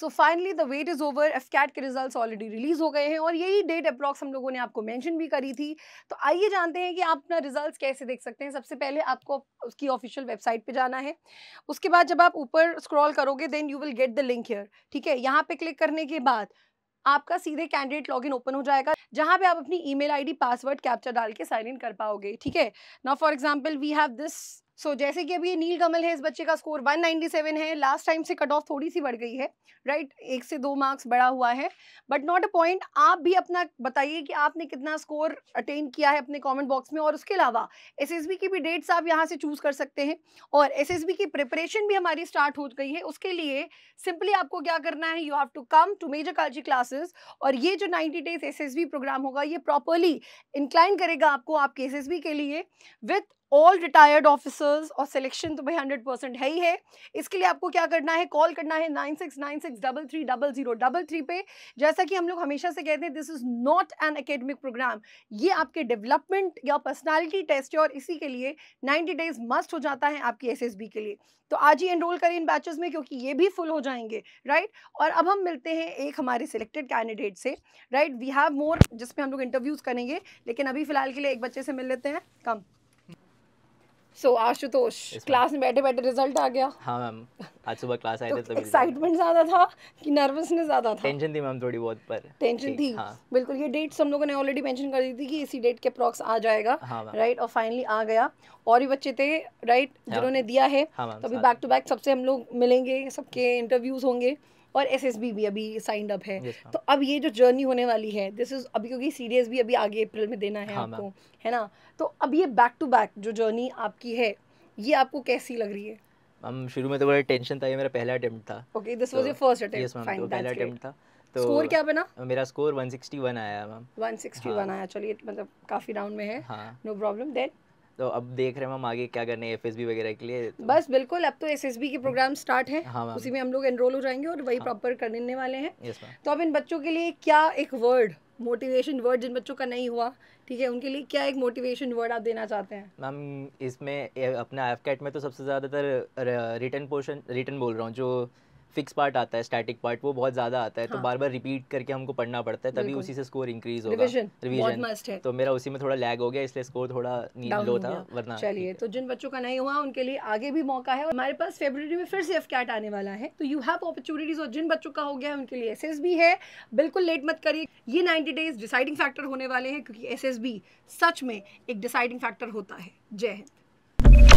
So finally the wait is over F CAT के result already release हो गए हैं और यही डेट अप्रॉक्स हम लोगों ने आपको मैंशन भी करी थी तो आइए जानते हैं कि आप अपना रिजल्ट कैसे देख सकते हैं सबसे पहले आपको उसकी ऑफिशियल वेबसाइट पर जाना है उसके बाद जब आप ऊपर स्क्रॉल करोगे then you will get the link here ठीक है यहाँ पे क्लिक करने के बाद आपका सीधे कैंडिडेट लॉगिन ओपन हो जाएगा जहाँ पे आप अपनी ईमेल आईडी पासवर्ड कैप्चर डाल के साइन इन कर पाओगे ठीक है ना for example we have this so so, जैसे कि अभी ये नील कमल है इस बच्चे का स्कोर 197 है लास्ट टाइम से कट ऑफ थोड़ी सी बढ़ गई है राइट right? एक से दो मार्क्स बढ़ा हुआ है बट नॉट अ पॉइंट आप भी अपना बताइए कि आपने कितना स्कोर अटेन किया है अपने कमेंट बॉक्स में और उसके अलावा एसएसबी की भी डेट्स आप यहाँ से चूज़ कर सकते हैं और बी की प्रिपरेशन भी हमारी स्टार्ट हो गई है उसके लिए सिंपली आपको क्या करना है you have to come to Major Kalshi classes और ये जो नाइन्टी डेज एस प्रोग्राम होगा ये प्रॉपरली इंक्लाइन करेगा आपको आपके एस के लिए विथ ऑल रिटायर्ड ऑफिसर्स और सिलेक्शन तो भाई हंड्रेड परसेंट है ही है इसके लिए आपको क्या करना है कॉल करना है nine six nine six double three double zero double three पे जैसा कि हम लोग हमेशा से कहते हैं this is not an academic program ये आपके डेवलपमेंट या पर्सनैलिटी टेस्ट है और इसी के लिए नाइन्टी डेज मस्ट हो जाता है आपकी एस एस बी के लिए तो आज ही एनरोल करें इन बैचेस में क्योंकि ये भी फुल हो जाएंगे राइट और अब हम मिलते हैं एक हमारे सिलेक्टेड कैंडिडेट से राइट वी हैव मोर जिसमें हम लोग इंटरव्यूज़ करेंगे लेकिन अभी फ़िलहाल के लिए एक बच्चे से मिल लेते हैं come so so, Ashutosh class में बैठे बैठे रिजल्ट आ गया हाँ मैम आज सुबह क्लास आए थे तो एक्साइटमेंट ज्यादा था कि नर्वसनेस ज्यादा था टेंशन थी मैम थोड़ी बहुत पर टेंशन थी हाँ. बिल्कुल ये डेट्स हम लोगों ने ऑलरेडी मेंशन कर दी थी कि इसी डेट के प्रॉक्स आ जाएगा हाँ, राइट और फाइनली आ गया और भी बच्चे थे राइट हाँ। जिन्होंने दिया है हाँ, तो अभी बैक टू बैक सबसे हम लोग मिलेंगे सबके इंटरव्यूज होंगे और एस एस बी भी अभी साइंड अप है yes, तो अब ये जो जर्नी होने वाली है दिस इज अभी क्योंकि सीरीज भी अभी आगे अप्रैल में देना है हाँ, आपको है ना तो अब ये बैक टू बैक जो जर्नी आपकी है ये आपको कैसी लग रही है हम शुरू में तो बड़ा टेंशन था ये मेरा पहला अटेम्प्ट था okay this was your first attempt fine ma'am तो पहला अटेम्प्ट था तो स्कोर क्या बना मेरा स्कोर 161 आया मैम 161 हाँ. आया चलिए मतलब काफी डाउन में है नो प्रॉब्लम देन तो अब देख रहे हैं हम आगे क्या करने एफ वगैरह के लिए तो बस बिल्कुल अब तो एस के प्रोग्राम स्टार्ट है हाँ उसी में हम लोग एनरोल हो जाएंगे और वही हाँ। प्रॉपर करने वाले हैं तो अब इन बच्चों के लिए क्या एक वर्ड मोटिवेशन वर्ड जिन बच्चों का नहीं हुआ ठीक है उनके लिए क्या एक मोटिवेशन वर्ड आप देना चाहते हैं मैम इसमें अपने एफ में तो सबसे ज़्यादातर रिटर्न पोर्शन रिटर्न बोल रहा हूँ जो फिक्स पार्ट आता है स्टैटिक पार्ट वो बहुत ज्यादा आता है तो हाँ. तो बार बार रिपीट करके हमको पढ़ना पड़ता है तभी उसी से स्कोर इंक्रीज होगा रिवीजन तो मेरा उसी में थोड़ा लैग हो गया इसलिए स्कोर थोड़ा लो था वरना चलिए तो जिन बच्चों का नहीं हुआ उनके लिए आगे भी मौका है हमारे पास फेब्रवरी में फिर से एफ कैट आने वाला है तो यू हैव अपॉर्चुनिटीज और जिन बच्चों का हो गया है उनके लिए एस भी है बिल्कुल लेट मत करिए ये नाइनटी डेज डिसाइडिंग फैक्टर होने वाले हैं क्योंकि एस सच में एक डिसाइडिंग फैक्टर होता है जय हिंद